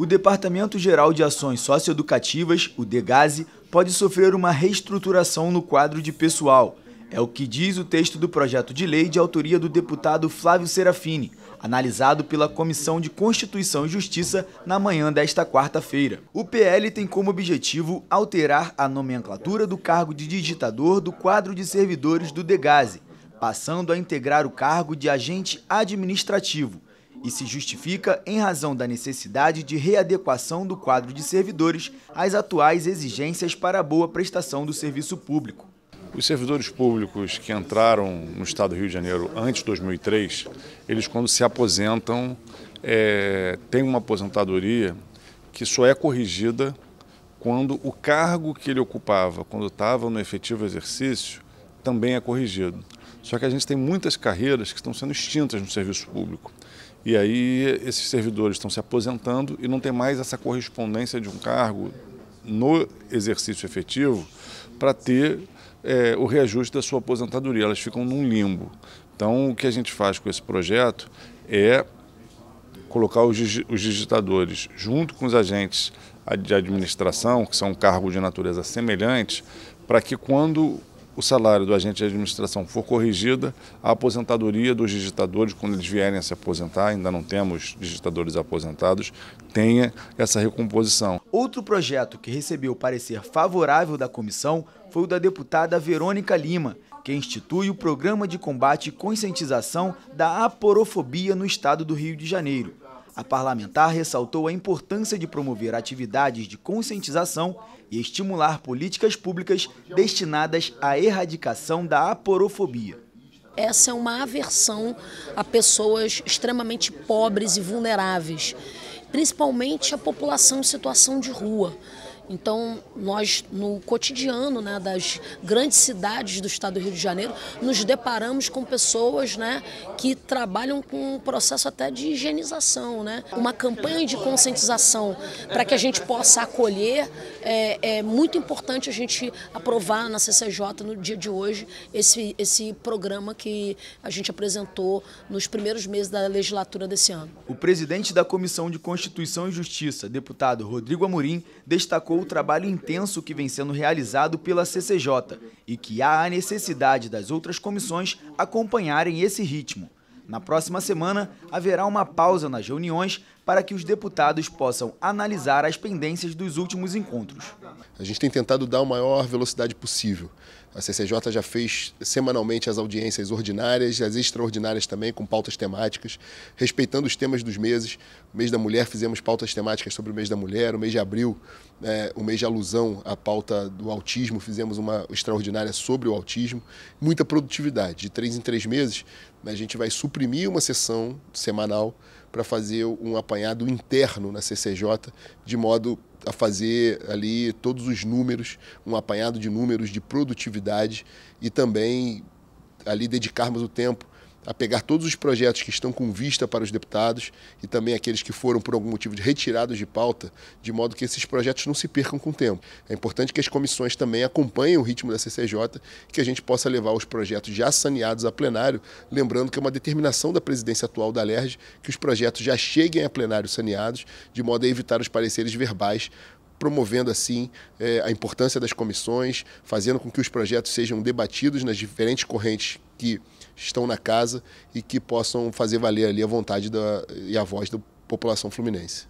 O Departamento Geral de Ações Socioeducativas, o DEGASE, pode sofrer uma reestruturação no quadro de pessoal. É o que diz o texto do projeto de lei de autoria do deputado Flávio Serafini, analisado pela Comissão de Constituição e Justiça na manhã desta quarta-feira. O PL tem como objetivo alterar a nomenclatura do cargo de digitador do quadro de servidores do DEGASE, passando a integrar o cargo de agente administrativo, e se justifica em razão da necessidade de readequação do quadro de servidores às atuais exigências para a boa prestação do serviço público. Os servidores públicos que entraram no Estado do Rio de Janeiro antes de 2003, eles quando se aposentam, é, têm uma aposentadoria que só é corrigida quando o cargo que ele ocupava, quando estava no efetivo exercício, também é corrigido. Só que a gente tem muitas carreiras que estão sendo extintas no serviço público. E aí esses servidores estão se aposentando e não tem mais essa correspondência de um cargo no exercício efetivo para ter é, o reajuste da sua aposentadoria. Elas ficam num limbo. Então, o que a gente faz com esse projeto é colocar os, digitadores junto com os agentes de administração, que são cargos de natureza semelhante, para que quando o salário do agente de administração for corrigida, a aposentadoria dos digitadores, quando eles vierem a se aposentar, ainda não temos digitadores aposentados, tenha essa recomposição. Outro projeto que recebeu parecer favorável da comissão foi o da deputada Verônica Lima, que institui o Programa de Combate e Conscientização da Aporofobia no Estado do Rio de Janeiro. A parlamentar ressaltou a importância de promover atividades de conscientização e estimular políticas públicas destinadas à erradicação da aporofobia. Essa é uma aversão a pessoas extremamente pobres e vulneráveis, principalmente a população em situação de rua. Então, nós, no cotidiano né, das grandes cidades do estado do Rio de Janeiro, nos deparamos com pessoas né, que trabalham com um processo até de higienização, né? uma campanha de conscientização para que a gente possa acolher. É, é muito importante a gente aprovar na CCJ, no dia de hoje, esse, esse programa que a gente apresentou nos primeiros meses da legislatura desse ano. O presidente da Comissão de Constituição e Justiça, deputado Rodrigo Amorim, destacou destacou o trabalho intenso que vem sendo realizado pela CCJ e que há a necessidade das outras comissões acompanharem esse ritmo. Na próxima semana, haverá uma pausa nas reuniões para que os deputados possam analisar as pendências dos últimos encontros. A gente tem tentado dar a maior velocidade possível. A CCJ já fez semanalmente as audiências ordinárias, as extraordinárias também, com pautas temáticas, respeitando os temas dos meses. O mês da mulher fizemos pautas temáticas sobre o mês da mulher, o mês de abril, é, o mês de alusão à pauta do autismo, fizemos uma extraordinária sobre o autismo. Muita produtividade. De três em três meses, a gente vai suprimir uma sessão semanal para fazer um apanhado interno na CCJ, de modo a fazer ali todos os números, um apanhado de números de produtividade e também ali dedicarmos o tempo a pegar todos os projetos que estão com vista para os deputados e também aqueles que foram, por algum motivo, retirados de pauta, de modo que esses projetos não se percam com o tempo. É importante que as comissões também acompanhem o ritmo da CCJ, que a gente possa levar os projetos já saneados a plenário, lembrando que é uma determinação da presidência atual da LERJ que os projetos já cheguem a plenário saneados, de modo a evitar os pareceres verbais promovendo assim é, a importância das comissões, fazendo com que os projetos sejam debatidos nas diferentes correntes que estão na casa e que possam fazer valer ali a vontade da, e a voz da população fluminense.